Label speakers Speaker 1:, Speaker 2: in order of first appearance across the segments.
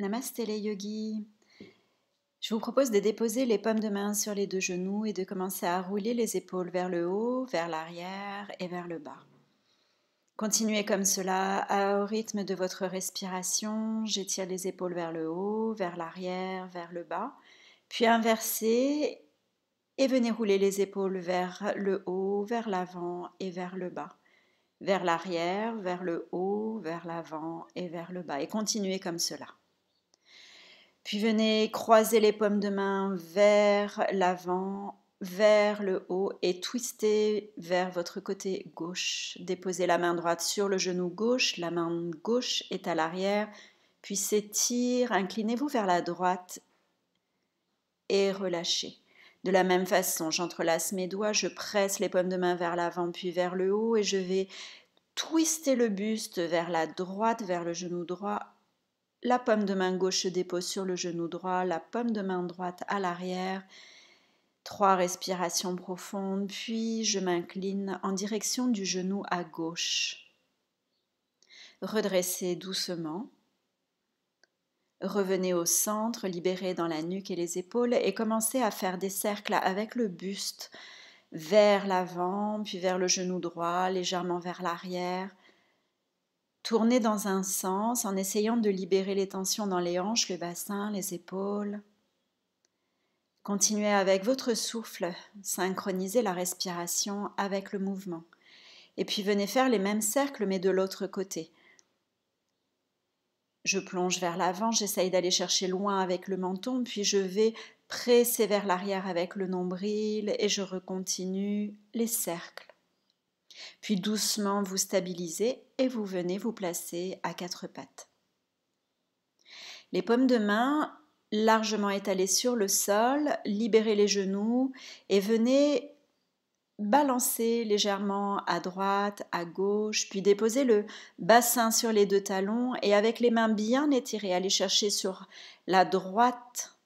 Speaker 1: Namaste les yogis. Je vous propose de déposer les pommes de main sur les deux genoux et de commencer à rouler les épaules vers le haut, vers l'arrière et vers le bas. Continuez comme cela au rythme de votre respiration. J'étire les épaules vers le haut, vers l'arrière, vers le bas. Puis inversez et venez rouler les épaules vers le haut, vers l'avant et vers le bas vers l'arrière, vers le haut, vers l'avant et vers le bas. Et continuez comme cela. Puis venez croiser les pommes de main vers l'avant, vers le haut et twister vers votre côté gauche. Déposez la main droite sur le genou gauche, la main gauche est à l'arrière, puis s'étire, inclinez-vous vers la droite et relâchez. De la même façon, j'entrelace mes doigts, je presse les pommes de main vers l'avant puis vers le haut et je vais twister le buste vers la droite, vers le genou droit la pomme de main gauche se dépose sur le genou droit, la pomme de main droite à l'arrière. Trois respirations profondes, puis je m'incline en direction du genou à gauche. Redressez doucement. Revenez au centre, libérez dans la nuque et les épaules et commencez à faire des cercles avec le buste vers l'avant, puis vers le genou droit, légèrement vers l'arrière. Tournez dans un sens en essayant de libérer les tensions dans les hanches, le bassin, les épaules. Continuez avec votre souffle, synchronisez la respiration avec le mouvement. Et puis venez faire les mêmes cercles mais de l'autre côté. Je plonge vers l'avant, j'essaye d'aller chercher loin avec le menton, puis je vais presser vers l'arrière avec le nombril et je recontinue les cercles. Puis doucement vous stabilisez et vous venez vous placer à quatre pattes. Les pommes de main largement étalées sur le sol, libérez les genoux et venez balancer légèrement à droite, à gauche, puis déposez le bassin sur les deux talons et avec les mains bien étirées, allez chercher sur la droite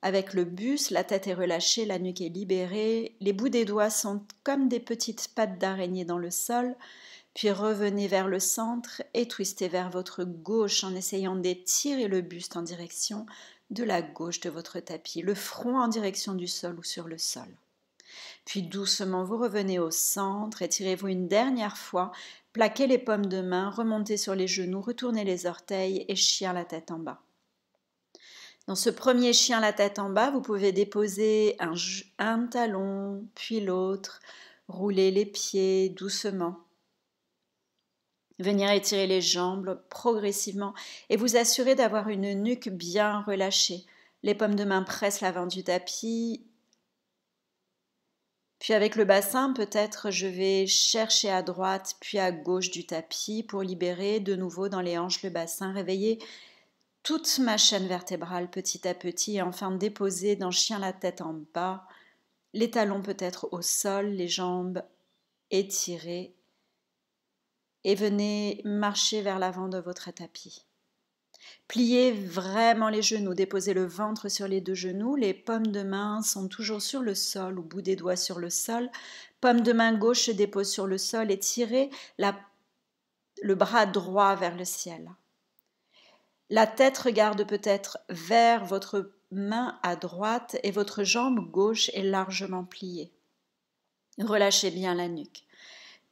Speaker 1: avec le buste, la tête est relâchée, la nuque est libérée, les bouts des doigts sont comme des petites pattes d'araignée dans le sol, puis revenez vers le centre et twistez vers votre gauche en essayant d'étirer le buste en direction de la gauche de votre tapis, le front en direction du sol ou sur le sol. Puis doucement, vous revenez au centre, étirez-vous une dernière fois, plaquez les pommes de main, remontez sur les genoux, retournez les orteils et chire la tête en bas. Dans ce premier chien la tête en bas, vous pouvez déposer un, talon, puis l'autre, rouler les pieds doucement. Venir étirer les jambes progressivement et vous assurer d'avoir une nuque bien relâchée. Les pommes de main pressent l'avant du tapis. Puis avec le bassin, peut-être je vais chercher à droite puis à gauche du tapis pour libérer de nouveau dans les hanches le bassin, réveiller toute ma chaîne vertébrale petit à petit et enfin déposer dans chien la tête en bas, les talons peut-être au sol, les jambes étirées et venez marcher vers l'avant de votre tapis. Pliez vraiment les genoux, déposez le ventre sur les deux genoux, les pommes de main sont toujours sur le sol ou bout des doigts sur le sol. Pomme de main gauche se dépose sur le sol et tirez le bras droit vers le ciel. La tête regarde peut-être vers votre main à droite et votre jambe gauche est largement pliée. Relâchez bien la nuque.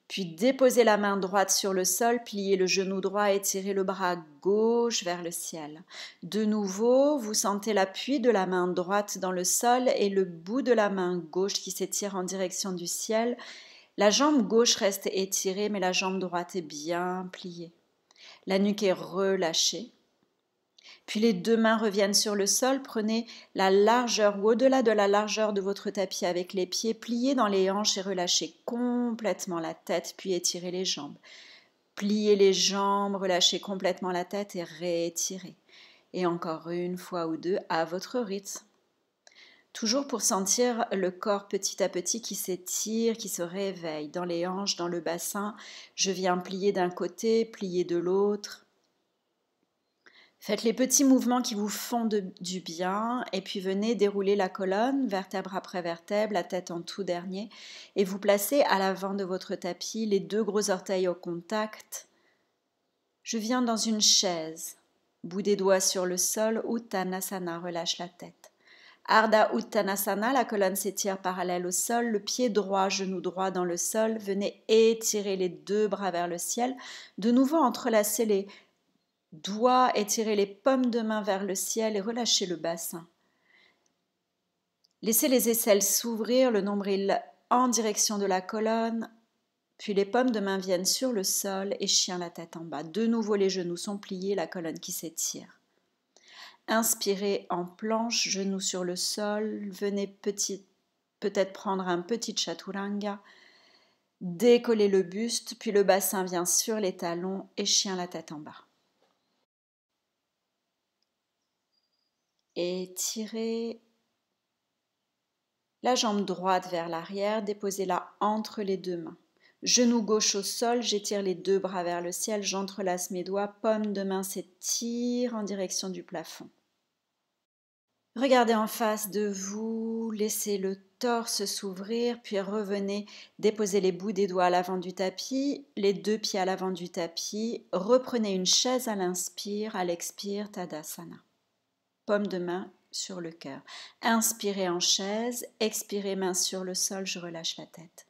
Speaker 1: Puis déposez la main droite sur le sol, pliez le genou droit et tirez le bras gauche vers le ciel. De nouveau, vous sentez l'appui de la main droite dans le sol et le bout de la main gauche qui s'étire en direction du ciel. La jambe gauche reste étirée mais la jambe droite est bien pliée. La nuque est relâchée. Puis les deux mains reviennent sur le sol. Prenez la largeur ou au-delà de la largeur de votre tapis avec les pieds. Pliez dans les hanches et relâchez complètement la tête, puis étirez les jambes. Pliez les jambes, relâchez complètement la tête et réétirez. Et encore une fois ou deux à votre rythme. Toujours pour sentir le corps petit à petit qui s'étire, qui se réveille dans les hanches, dans le bassin. Je viens plier d'un côté, plier de l'autre. Faites les petits mouvements qui vous font du bien et puis venez dérouler la colonne, vertèbre après vertèbre, la tête en tout dernier et vous placez à l'avant de votre tapis les deux gros orteils au contact. Je viens dans une chaise, bout des doigts sur le sol, Uttanasana, relâche la tête. Ardha Uttanasana, la colonne s'étire parallèle au sol, le pied droit, genou droit dans le sol. Venez étirer les deux bras vers le ciel. De nouveau entrelacer les doigts, étirez les pommes de main vers le ciel et relâchez le bassin. Laissez les aisselles s'ouvrir, le nombril en direction de la colonne, puis les pommes de main viennent sur le sol et chien la tête en bas. De nouveau, les genoux sont pliés, la colonne qui s'étire. Inspirez en planche, genoux sur le sol. Venez peut-être prendre un petit chaturanga. Décollez le buste, puis le bassin vient sur les talons et chien la tête en bas. et tirez la jambe droite vers l'arrière, déposez-la entre les deux mains. Genou gauche au sol, j'étire les deux bras vers le ciel, j'entrelace mes doigts, pomme de main s'étire en direction du plafond. Regardez en face de vous, laissez le torse s'ouvrir, puis revenez, déposez les bouts des doigts à l'avant du tapis, les deux pieds à l'avant du tapis, reprenez une chaise à l'inspire, à l'expire, Tadasana paume de main sur le cœur. Inspirez en chaise, expirez main sur le sol, je relâche la tête.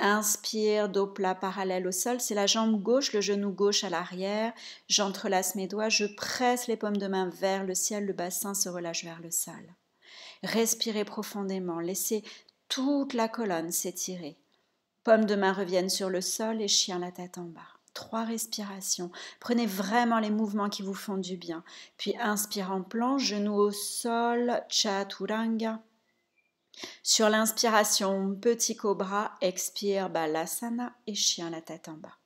Speaker 1: Inspire, dos plat parallèle au sol, c'est la jambe gauche, le genou gauche à l'arrière. J'entrelace mes doigts, je presse les pommes de main vers le ciel, le bassin se relâche vers le sol. Respirez profondément, laissez toute la colonne s'étirer. pommes de main reviennent sur le sol et chien la tête en bas trois respirations. Prenez vraiment les mouvements qui vous font du bien. Puis inspire en plan, genou au sol, chaturanga. Sur l'inspiration, petit cobra, expire balasana et chien la tête en bas.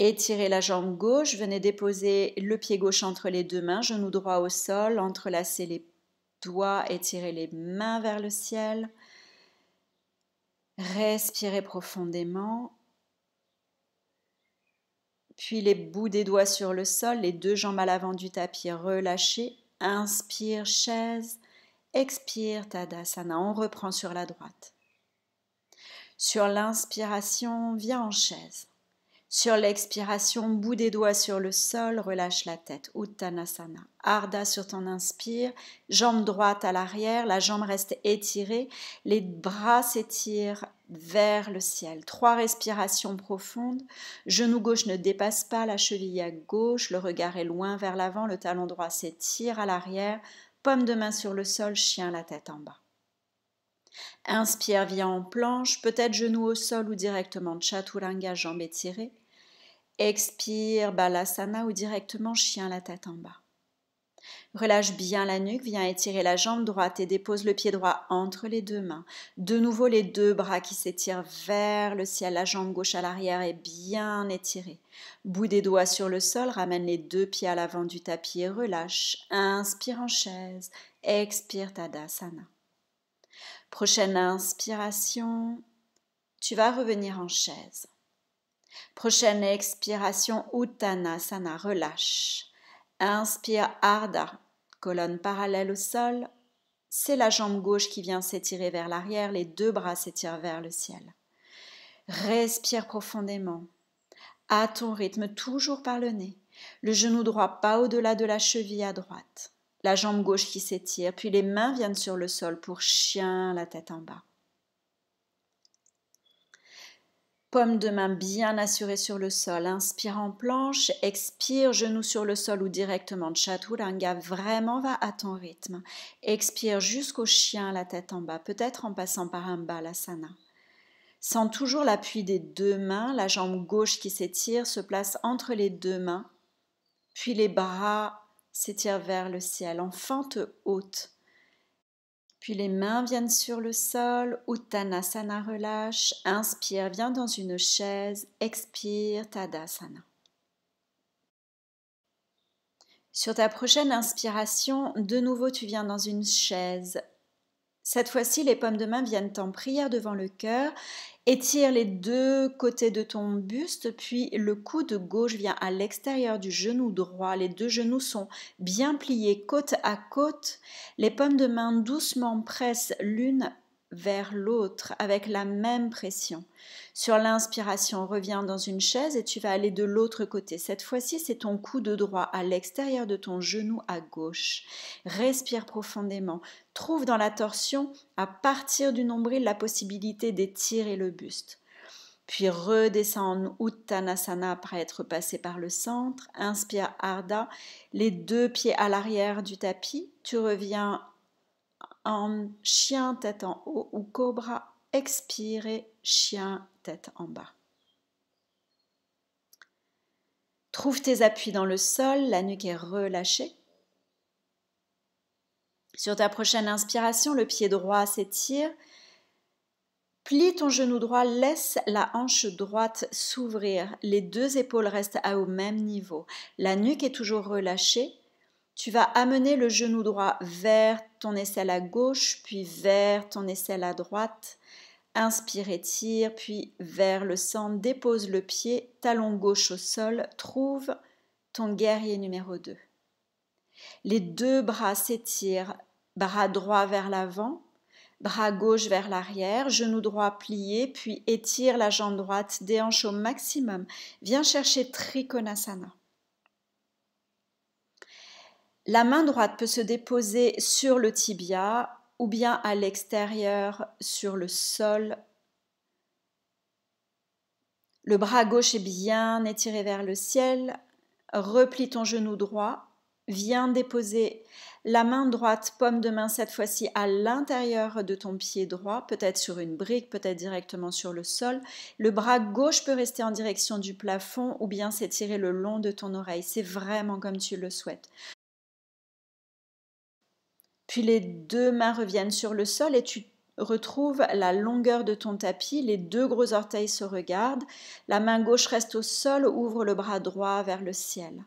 Speaker 1: Étirez la jambe gauche, venez déposer le pied gauche entre les deux mains, genou droit au sol, entrelacez les doigts, étirez les mains vers le ciel. Respirez profondément. Puis les bouts des doigts sur le sol, les deux jambes à l'avant du tapis relâchées. Inspire, chaise. Expire, Tadasana. On reprend sur la droite. Sur l'inspiration, viens en chaise. Sur l'expiration, bout des doigts sur le sol, relâche la tête. Uttanasana. Arda sur ton inspire, jambe droite à l'arrière, la jambe reste étirée, les bras s'étirent vers le ciel. Trois respirations profondes. Genou gauche ne dépasse pas la cheville à gauche, le regard est loin vers l'avant, le talon droit s'étire à l'arrière, pomme de main sur le sol, chien la tête en bas. Inspire, via en planche, peut-être genou au sol ou directement chaturanga, jambe étirée. Expire Balasana ou directement chien la tête en bas. Relâche bien la nuque, viens étirer la jambe droite et dépose le pied droit entre les deux mains. De nouveau, les deux bras qui s'étirent vers le ciel, la jambe gauche à l'arrière est bien étirée. Bout des doigts sur le sol, ramène les deux pieds à l'avant du tapis et relâche. Inspire en chaise, expire Tadasana. Prochaine inspiration, tu vas revenir en chaise. Prochaine expiration, Uttanasana, relâche. Inspire, arda, colonne parallèle au sol. C'est la jambe gauche qui vient s'étirer vers l'arrière, les deux bras s'étirent vers le ciel. Respire profondément, à ton rythme, toujours par le nez. Le genou droit pas au-delà de la cheville à droite. La jambe gauche qui s'étire, puis les mains viennent sur le sol pour chien la tête en bas. Pomme de main bien assurée sur le sol. Inspire en planche, expire, genou sur le sol ou directement de chaturanga. Vraiment va à ton rythme. Expire jusqu'au chien, la tête en bas, peut-être en passant par un balasana. Sens toujours l'appui des deux mains, la jambe gauche qui s'étire se place entre les deux mains, puis les bras s'étirent vers le ciel en fente haute. Puis les mains viennent sur le sol, Uttanasana relâche, inspire, viens dans une chaise, expire, Tadasana. Sur ta prochaine inspiration, de nouveau tu viens dans une chaise, cette fois-ci, les pommes de main viennent en prière devant le cœur. Étire les deux côtés de ton buste, puis le coude gauche vient à l'extérieur du genou droit. Les deux genoux sont bien pliés côte à côte. Les pommes de main doucement pressent l'une vers l'autre avec la même pression. Sur l'inspiration, reviens dans une chaise et tu vas aller de l'autre côté. Cette fois-ci, c'est ton coude droit à l'extérieur de ton genou à gauche. Respire profondément. Trouve dans la torsion, à partir du nombril, la possibilité d'étirer le buste. Puis redescends en Uttanasana après être passé par le centre. Inspire Arda. les deux pieds à l'arrière du tapis. Tu reviens chien tête en haut ou cobra, expirez chien tête en bas. Trouve tes appuis dans le sol, la nuque est relâchée. Sur ta prochaine inspiration, le pied droit s'étire. Plie ton genou droit, laisse la hanche droite s'ouvrir. Les deux épaules restent à au même niveau. La nuque est toujours relâchée. Tu vas amener le genou droit vers ton aisselle à gauche, puis vers ton aisselle à droite. Inspire, étire, puis vers le centre, dépose le pied, talon gauche au sol, trouve ton guerrier numéro 2. Les deux bras s'étirent, bras droit vers l'avant, bras gauche vers l'arrière, genou droit plié, puis étire la jambe droite, déhanche au maximum. Viens chercher Trikonasana. La main droite peut se déposer sur le tibia ou bien à l'extérieur sur le sol. Le bras gauche est bien étiré vers le ciel. Replie ton genou droit. Viens déposer la main droite, pomme de main cette fois-ci à l'intérieur de ton pied droit, peut-être sur une brique, peut-être directement sur le sol. Le bras gauche peut rester en direction du plafond ou bien s'étirer le long de ton oreille. C'est vraiment comme tu le souhaites. Puis les deux mains reviennent sur le sol et tu retrouves la longueur de ton tapis, les deux gros orteils se regardent, la main gauche reste au sol, ouvre le bras droit vers le ciel.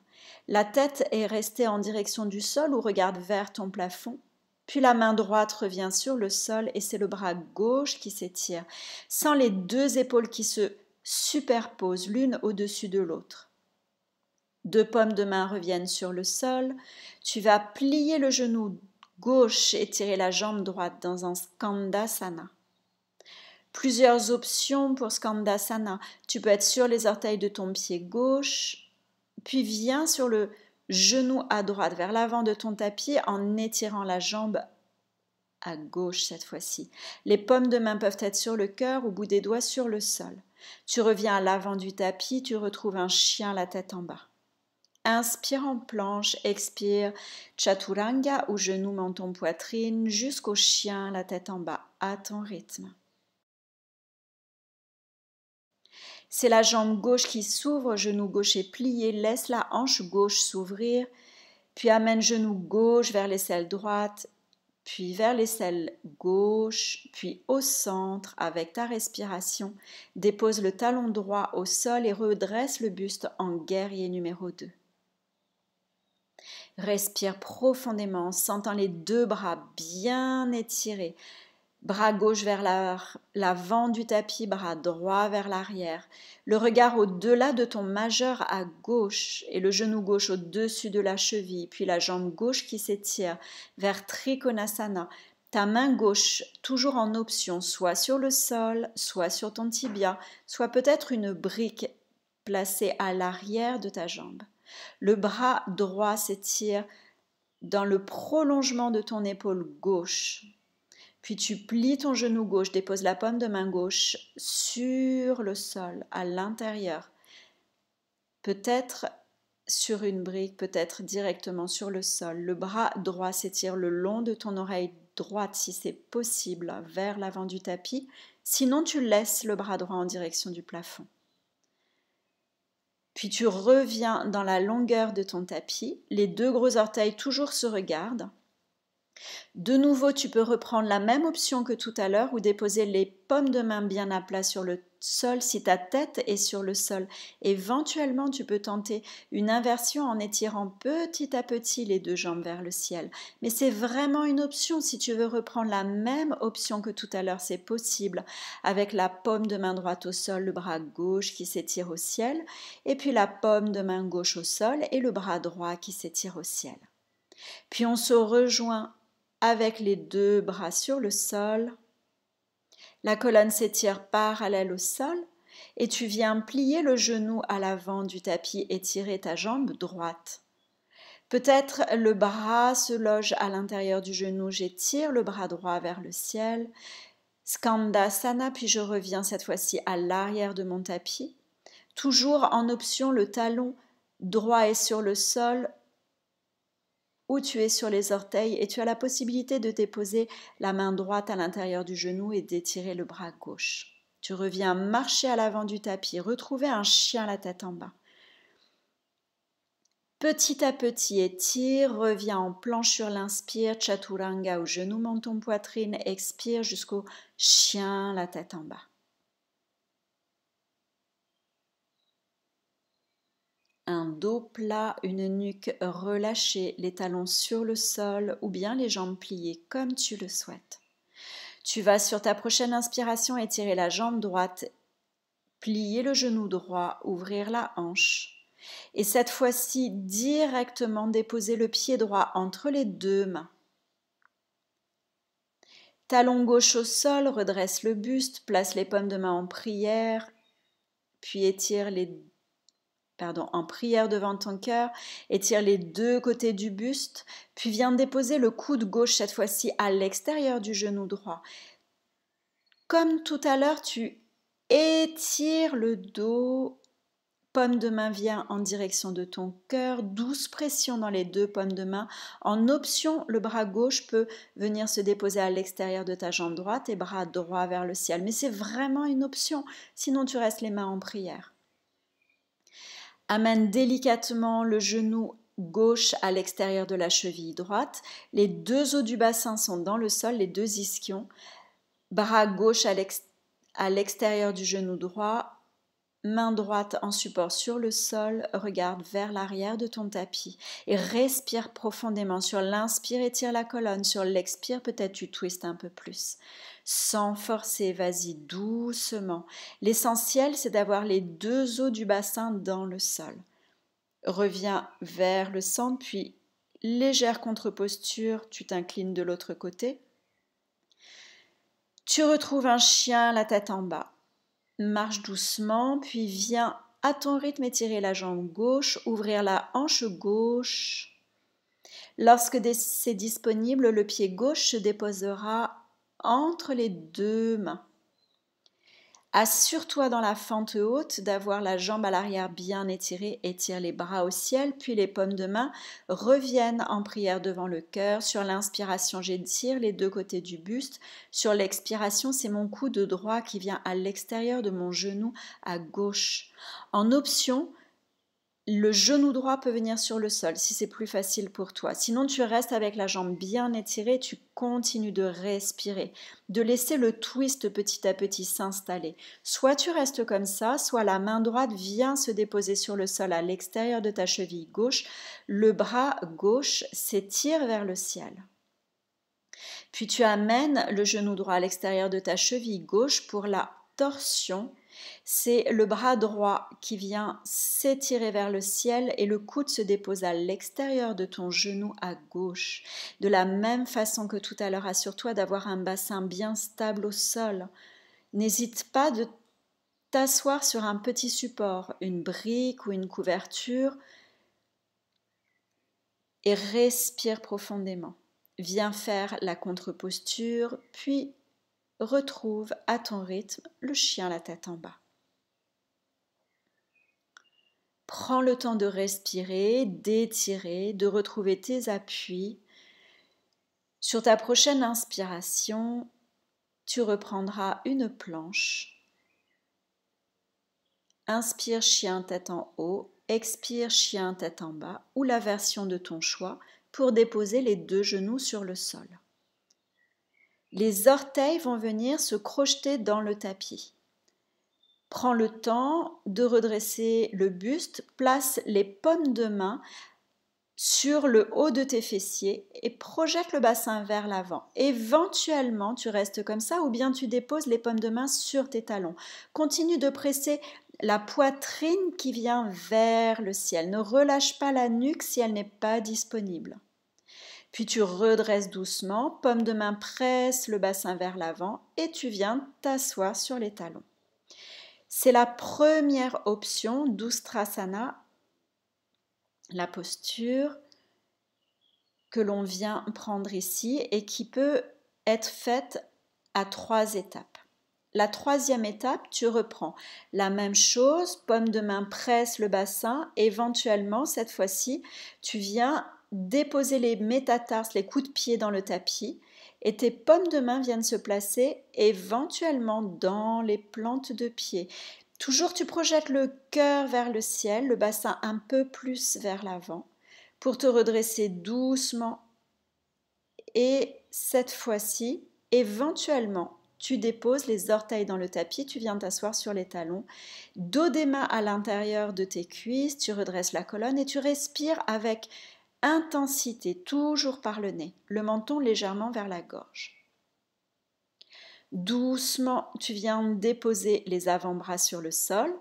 Speaker 1: La tête est restée en direction du sol ou regarde vers ton plafond. Puis la main droite revient sur le sol et c'est le bras gauche qui s'étire, sans les deux épaules qui se superposent l'une au-dessus de l'autre. Deux pommes de main reviennent sur le sol. Tu vas plier le genou gauche, tirer la jambe droite dans un skandasana. Plusieurs options pour skandhasana. Tu peux être sur les orteils de ton pied gauche, puis viens sur le genou à droite vers l'avant de ton tapis en étirant la jambe à gauche cette fois-ci. Les pommes de main peuvent être sur le cœur, ou bout des doigts sur le sol. Tu reviens à l'avant du tapis, tu retrouves un chien la tête en bas. Inspire en planche, expire chaturanga ou genou menton poitrine jusqu'au chien, la tête en bas, à ton rythme. C'est la jambe gauche qui s'ouvre, genou gauche est plié, laisse la hanche gauche s'ouvrir, puis amène genou gauche vers l'aisselle droite, puis vers l'aisselle gauche, puis au centre avec ta respiration. Dépose le talon droit au sol et redresse le buste en guerrier numéro 2. Respire profondément sentant les deux bras bien étirés. Bras gauche vers l'avant du tapis, bras droit vers l'arrière. Le regard au-delà de ton majeur à gauche et le genou gauche au-dessus de la cheville, puis la jambe gauche qui s'étire vers Trikonasana. Ta main gauche, toujours en option, soit sur le sol, soit sur ton tibia, soit peut-être une brique placée à l'arrière de ta jambe. Le bras droit s'étire dans le prolongement de ton épaule gauche. Puis tu plies ton genou gauche, dépose la pomme de main gauche sur le sol, à l'intérieur. Peut-être sur une brique, peut-être directement sur le sol. Le bras droit s'étire le long de ton oreille droite, si c'est possible, vers l'avant du tapis. Sinon, tu laisses le bras droit en direction du plafond. Puis tu reviens dans la longueur de ton tapis, les deux gros orteils toujours se regardent. De nouveau, tu peux reprendre la même option que tout à l'heure ou déposer les pommes de main bien à plat sur le sol si ta tête est sur le sol. Éventuellement, tu peux tenter une inversion en étirant petit à petit les deux jambes vers le ciel. Mais c'est vraiment une option. Si tu veux reprendre la même option que tout à l'heure, c'est possible. Avec la paume de main droite au sol, le bras gauche qui s'étire au ciel, et puis la paume de main gauche au sol et le bras droit qui s'étire au ciel. Puis on se rejoint avec les deux bras sur le sol. La colonne s'étire parallèle au sol et tu viens plier le genou à l'avant du tapis et tirer ta jambe droite. Peut-être le bras se loge à l'intérieur du genou, j'étire le bras droit vers le ciel. sana, puis je reviens cette fois-ci à l'arrière de mon tapis. Toujours en option, le talon droit et sur le sol, où tu es sur les orteils et tu as la possibilité de déposer la main droite à l'intérieur du genou et d'étirer le bras gauche. Tu reviens marcher à l'avant du tapis, retrouver un chien la tête en bas. Petit à petit, étire, reviens en planche sur l'inspire, chaturanga au genou, menton, poitrine, expire jusqu'au chien la tête en bas. un dos plat, une nuque relâchée, les talons sur le sol ou bien les jambes pliées comme tu le souhaites. Tu vas sur ta prochaine inspiration étirer la jambe droite, plier le genou droit, ouvrir la hanche. Et cette fois-ci, directement déposer le pied droit entre les deux mains. Talon gauche au sol, redresse le buste, place les pommes de main en prière, puis étire les pardon, en prière devant ton cœur, étire les deux côtés du buste, puis viens déposer le coude gauche cette fois-ci à l'extérieur du genou droit. Comme tout à l'heure, tu étires le dos, pomme de main vient en direction de ton cœur, douce pression dans les deux pommes de main. En option, le bras gauche peut venir se déposer à l'extérieur de ta jambe droite et bras droit vers le ciel, mais c'est vraiment une option, sinon tu restes les mains en prière. Amène délicatement le genou gauche à l'extérieur de la cheville droite. Les deux os du bassin sont dans le sol, les deux ischions. Bras gauche à l'extérieur du genou droit, Main droite en support sur le sol, regarde vers l'arrière de ton tapis et respire profondément. Sur l'inspire, étire la colonne. Sur l'expire, peut-être tu twistes un peu plus. Sans forcer, vas-y doucement. L'essentiel, c'est d'avoir les deux os du bassin dans le sol. Reviens vers le centre, puis légère contre-posture, tu t'inclines de l'autre côté. Tu retrouves un chien, la tête en bas. Marche doucement, puis viens à ton rythme étirer la jambe gauche, ouvrir la hanche gauche. Lorsque c'est disponible, le pied gauche se déposera entre les deux mains. Assure-toi dans la fente haute d'avoir la jambe à l'arrière bien étirée, étire les bras au ciel, puis les pommes de main reviennent en prière devant le cœur. Sur l'inspiration, j'étire les deux côtés du buste. Sur l'expiration, c'est mon coude droit qui vient à l'extérieur de mon genou à gauche. En option, le genou droit peut venir sur le sol si c'est plus facile pour toi. Sinon, tu restes avec la jambe bien étirée, tu continues de respirer, de laisser le twist petit à petit s'installer. Soit tu restes comme ça, soit la main droite vient se déposer sur le sol à l'extérieur de ta cheville gauche, le bras gauche s'étire vers le ciel. Puis tu amènes le genou droit à l'extérieur de ta cheville gauche pour la torsion c'est le bras droit qui vient s'étirer vers le ciel et le coude se dépose à l'extérieur de ton genou à gauche. De la même façon que tout à l'heure, assure-toi d'avoir un bassin bien stable au sol. N'hésite pas de t'asseoir sur un petit support, une brique ou une couverture, et respire profondément. Viens faire la contre-posture, puis retrouve à ton rythme le chien la tête en bas. Prends le temps de respirer, d'étirer, de retrouver tes appuis. Sur ta prochaine inspiration, tu reprendras une planche. Inspire chien tête en haut, expire chien tête en bas ou la version de ton choix pour déposer les deux genoux sur le sol les orteils vont venir se crocheter dans le tapis. Prends le temps de redresser le buste, place les pommes de main sur le haut de tes fessiers et projette le bassin vers l'avant. Éventuellement, tu restes comme ça ou bien tu déposes les pommes de main sur tes talons. Continue de presser la poitrine qui vient vers le ciel. Ne relâche pas la nuque si elle n'est pas disponible. Puis tu redresses doucement, pomme de main presse le bassin vers l'avant et tu viens t'asseoir sur les talons. C'est la première option d'Oustrasana, la posture que l'on vient prendre ici et qui peut être faite à trois étapes. La troisième étape, tu reprends la même chose, pomme de main presse le bassin, éventuellement cette fois-ci, tu viens déposer les métatarses, les coups de pied dans le tapis, et tes pommes de main viennent se placer éventuellement dans les plantes de pied. Toujours tu projettes le cœur vers le ciel, le bassin un peu plus vers l'avant, pour te redresser doucement. Et cette fois-ci, éventuellement, tu déposes les orteils dans le tapis, tu viens t'asseoir sur les talons, dos des mains à l'intérieur de tes cuisses, tu redresses la colonne et tu respires avec intensité, toujours par le nez, le menton légèrement vers la gorge. Doucement, tu viens déposer les avant-bras sur le sol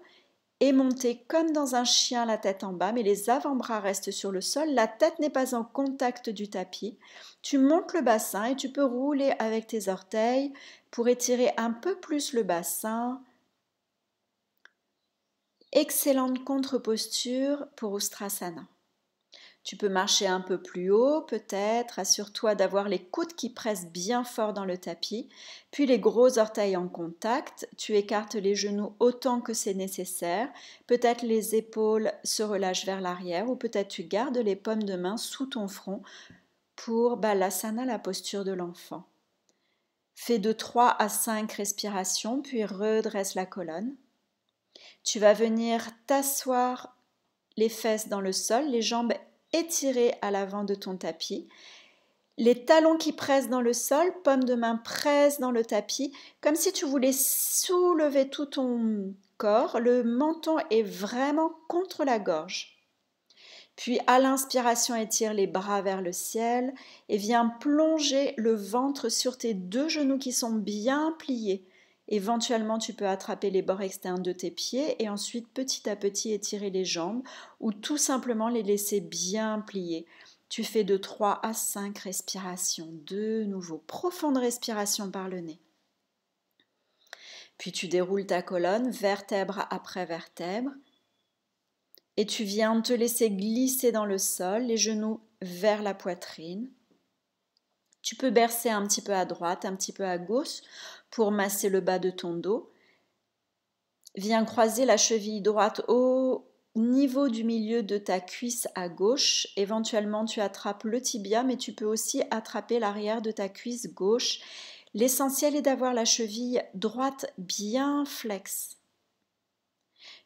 Speaker 1: et monter comme dans un chien la tête en bas, mais les avant-bras restent sur le sol, la tête n'est pas en contact du tapis. Tu montes le bassin et tu peux rouler avec tes orteils pour étirer un peu plus le bassin. Excellente contre-posture pour Ustrasana. Tu peux marcher un peu plus haut peut-être, assure-toi d'avoir les coudes qui pressent bien fort dans le tapis, puis les gros orteils en contact, tu écartes les genoux autant que c'est nécessaire, peut-être les épaules se relâchent vers l'arrière ou peut-être tu gardes les pommes de main sous ton front pour balasana la posture de l'enfant. Fais de 3 à 5 respirations puis redresse la colonne. Tu vas venir t'asseoir les fesses dans le sol, les jambes étirer à l'avant de ton tapis. Les talons qui pressent dans le sol, pomme de main presse dans le tapis, comme si tu voulais soulever tout ton corps. Le menton est vraiment contre la gorge. Puis à l'inspiration, étire les bras vers le ciel et viens plonger le ventre sur tes deux genoux qui sont bien pliés. Éventuellement, tu peux attraper les bords externes de tes pieds et ensuite petit à petit étirer les jambes ou tout simplement les laisser bien plier. Tu fais de 3 à 5 respirations. De nouveau, profonde respiration par le nez. Puis tu déroules ta colonne vertèbre après vertèbre. Et tu viens te laisser glisser dans le sol, les genoux vers la poitrine. Tu peux bercer un petit peu à droite, un petit peu à gauche pour masser le bas de ton dos. Viens croiser la cheville droite au niveau du milieu de ta cuisse à gauche. Éventuellement, tu attrapes le tibia, mais tu peux aussi attraper l'arrière de ta cuisse gauche. L'essentiel est d'avoir la cheville droite bien flex.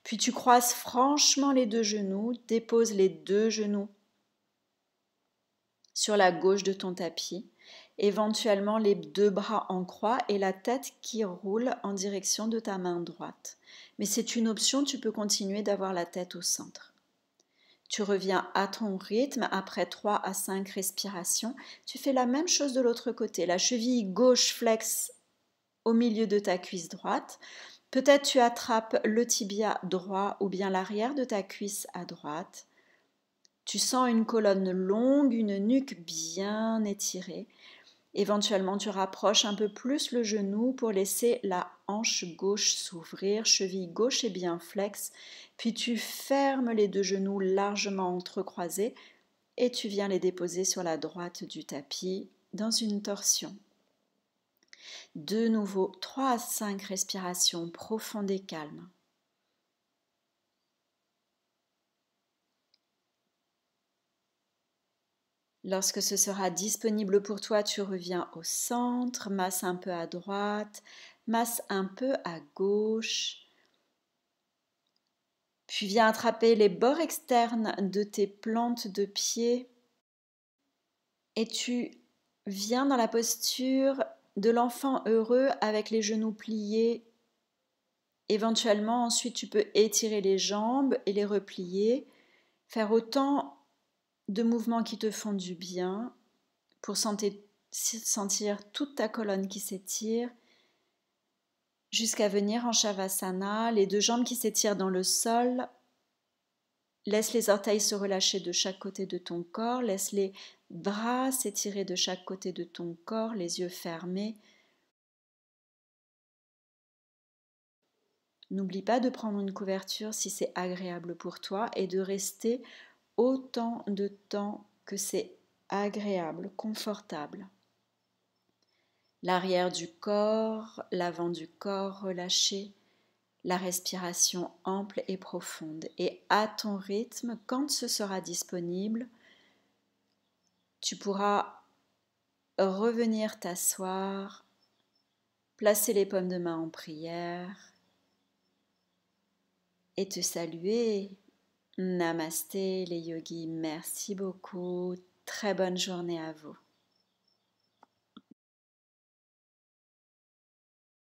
Speaker 1: Puis tu croises franchement les deux genoux, dépose les deux genoux sur la gauche de ton tapis éventuellement les deux bras en croix et la tête qui roule en direction de ta main droite. Mais c'est une option, tu peux continuer d'avoir la tête au centre. Tu reviens à ton rythme après 3 à 5 respirations. Tu fais la même chose de l'autre côté. La cheville gauche flexe au milieu de ta cuisse droite. Peut-être tu attrapes le tibia droit ou bien l'arrière de ta cuisse à droite. Tu sens une colonne longue, une nuque bien étirée. Éventuellement, tu rapproches un peu plus le genou pour laisser la hanche gauche s'ouvrir, cheville gauche est bien flex, puis tu fermes les deux genoux largement entrecroisés et tu viens les déposer sur la droite du tapis dans une torsion. De nouveau, 3 à 5 respirations profondes et calmes. Lorsque ce sera disponible pour toi, tu reviens au centre, masse un peu à droite, masse un peu à gauche. Puis viens attraper les bords externes de tes plantes de pied et tu viens dans la posture de l'enfant heureux avec les genoux pliés. Éventuellement, ensuite, tu peux étirer les jambes et les replier, faire autant de mouvements qui te font du bien pour sentir toute ta colonne qui s'étire jusqu'à venir en Shavasana, les deux jambes qui s'étirent dans le sol. Laisse les orteils se relâcher de chaque côté de ton corps, laisse les bras s'étirer de chaque côté de ton corps, les yeux fermés. N'oublie pas de prendre une couverture si c'est agréable pour toi et de rester autant de temps que c'est agréable, confortable. L'arrière du corps, l'avant du corps relâché, la respiration ample et profonde. Et à ton rythme, quand ce sera disponible, tu pourras revenir t'asseoir, placer les pommes de main en prière et te saluer Namaste les yogis, merci beaucoup. Très bonne journée à vous.